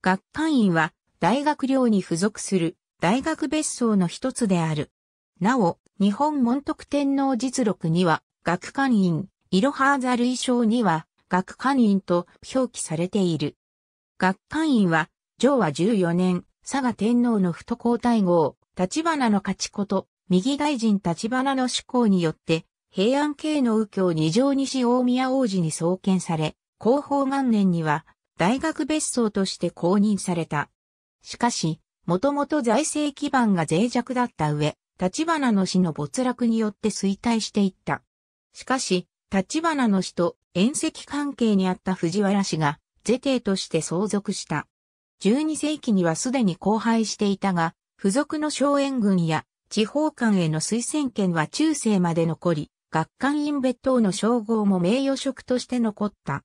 学館院は大学寮に付属する大学別荘の一つである。なお、日本門徳天皇実録には、学館院、いろはざ類装には、学館院と表記されている。学館院は、昭和14年、佐賀天皇の不皇太后、立花の勝ち子と、右大臣立花の志向によって、平安系の右京二条西大宮王子に創建され、広報元年には、大学別荘として公認された。しかし、もともと財政基盤が脆弱だった上、立花の死の没落によって衰退していった。しかし、立花の死と縁石関係にあった藤原氏が、是帝として相続した。12世紀にはすでに荒廃していたが、付属の荘園軍や地方官への推薦権は中世まで残り、学官院別当の称号も名誉職として残った。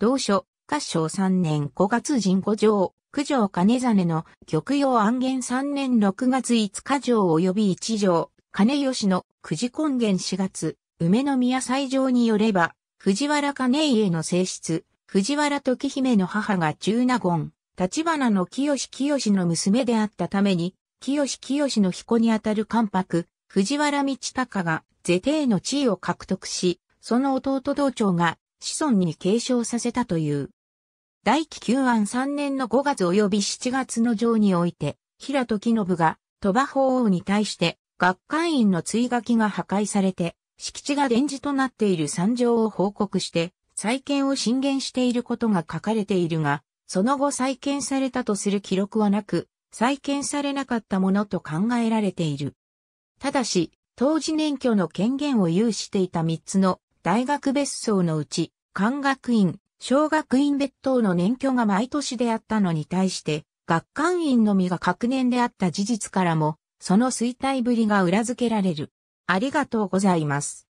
同書、合唱3年5月人5条、九条金真の玉葉安元3年6月5日条及び一条、金吉の九時根源4月、梅宮祭場によれば、藤原金家の正室、藤原時姫の母が中納言、立花の清清の娘であったために、清清の彦にあたる関白、藤原道隆が是帝の地位を獲得し、その弟道長が子孫に継承させたという。大紀旧安3年の5月及び7月の上において、平時信が鳥羽法王に対して学会院の追垣が破壊されて、敷地が電磁となっている惨状を報告して、再建を進言していることが書かれているが、その後再建されたとする記録はなく、再建されなかったものと考えられている。ただし、当時年挙の権限を有していた3つの大学別荘のうち、官学院、小学院別当の年許が毎年であったのに対して、学官院のみが各年であった事実からも、その衰退ぶりが裏付けられる。ありがとうございます。